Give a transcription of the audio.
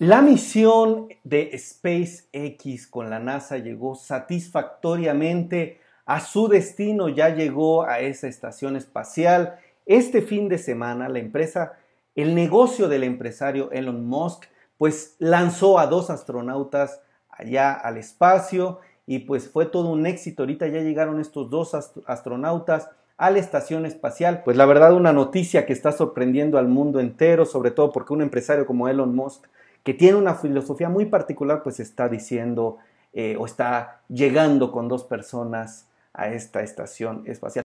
La misión de SpaceX con la NASA llegó satisfactoriamente a su destino, ya llegó a esa estación espacial. Este fin de semana la empresa, el negocio del empresario Elon Musk, pues lanzó a dos astronautas allá al espacio y pues fue todo un éxito. Ahorita ya llegaron estos dos astronautas a la estación espacial. Pues la verdad una noticia que está sorprendiendo al mundo entero, sobre todo porque un empresario como Elon Musk que tiene una filosofía muy particular, pues está diciendo eh, o está llegando con dos personas a esta estación espacial.